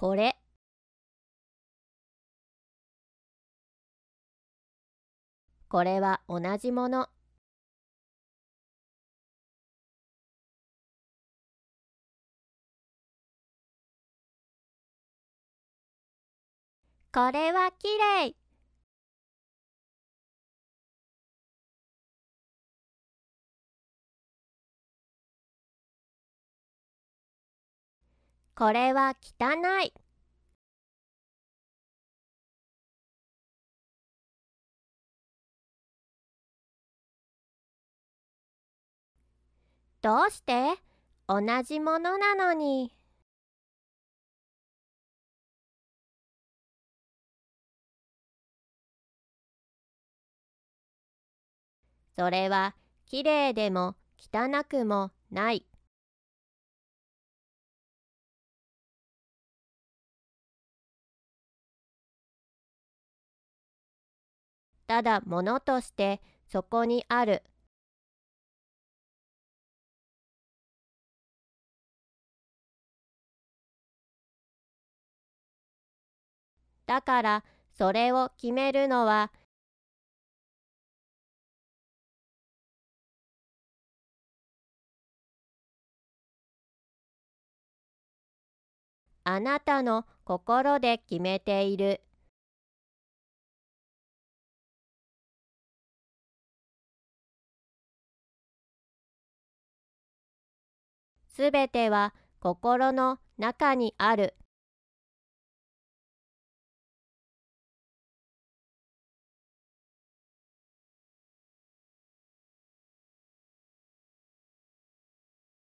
これ。これは同じもの。これはきれい。これは汚い。どうして同じものなのに。それはきれいでも汚くもない。ただのとしてそこにある。だからそれを決めるのはあなたの心で決めている。すべては心の中にある